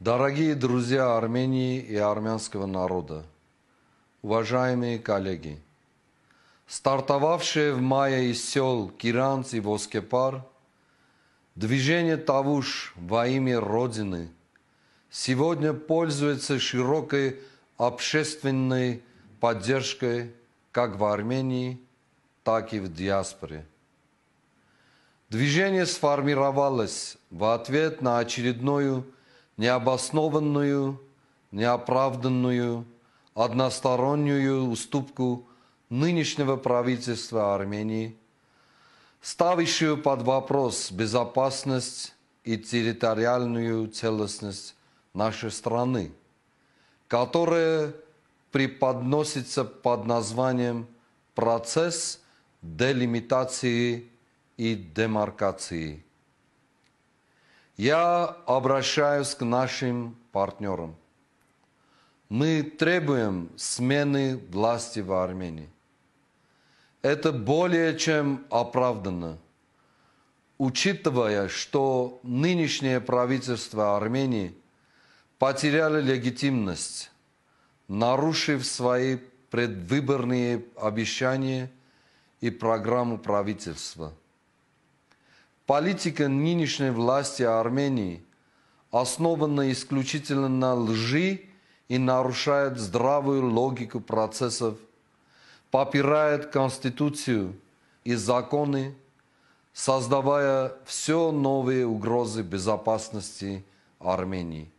Дорогие друзья Армении и армянского народа, уважаемые коллеги, стартовавшие в мае из сел Киранц и Воскепар движение Тавуш во имя Родины сегодня пользуется широкой общественной поддержкой как в Армении, так и в диаспоре. Движение сформировалось в ответ на очередную необоснованную, неоправданную, одностороннюю уступку нынешнего правительства Армении, ставящую под вопрос безопасность и территориальную целостность нашей страны, которая преподносится под названием «Процесс делимитации и демаркации». Я обращаюсь к нашим партнерам. Мы требуем смены власти в Армении. Это более чем оправданно, учитывая, что нынешнее правительство Армении потеряло легитимность, нарушив свои предвыборные обещания и программу правительства – Политика нынешней власти Армении основана исключительно на лжи и нарушает здравую логику процессов, попирает Конституцию и законы, создавая все новые угрозы безопасности Армении.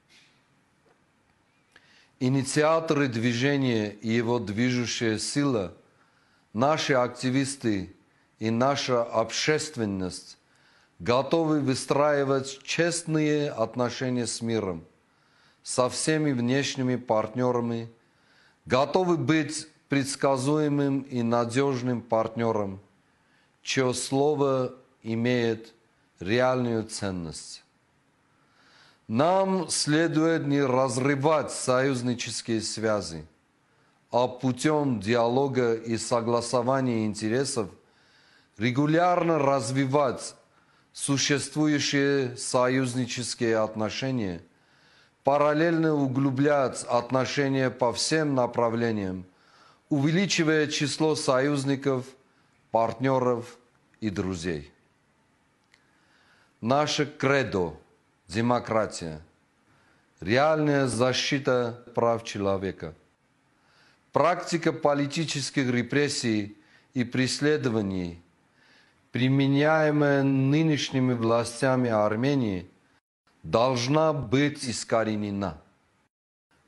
Инициаторы движения и его движущая сила, наши активисты и наша общественность готовы выстраивать честные отношения с миром, со всеми внешними партнерами, готовы быть предсказуемым и надежным партнером, чье слово имеет реальную ценность. Нам следует не разрывать союзнические связи, а путем диалога и согласования интересов регулярно развивать существующие союзнические отношения, параллельно углубляют отношения по всем направлениям, увеличивая число союзников, партнеров и друзей. Наше кредо – демократия, реальная защита прав человека, практика политических репрессий и преследований – применяемая нынешними властями Армении, должна быть искоренена.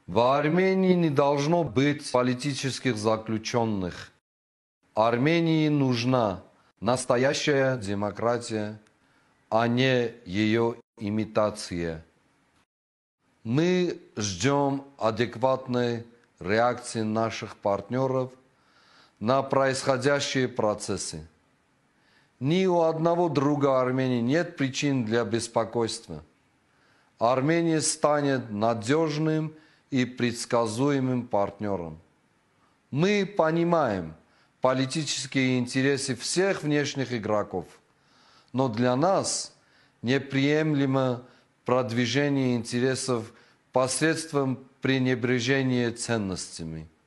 В Армении не должно быть политических заключенных. Армении нужна настоящая демократия, а не ее имитация. Мы ждем адекватной реакции наших партнеров на происходящие процессы. Ни у одного друга Армении нет причин для беспокойства. Армения станет надежным и предсказуемым партнером. Мы понимаем политические интересы всех внешних игроков, но для нас неприемлемо продвижение интересов посредством пренебрежения ценностями –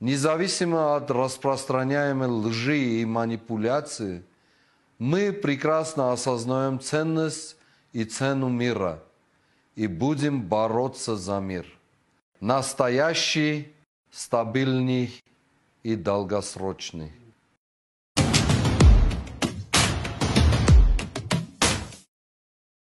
Независимо от распространяемой лжи и манипуляции, мы прекрасно осознаем ценность и цену мира и будем бороться за мир. Настоящий, стабильный и долгосрочный.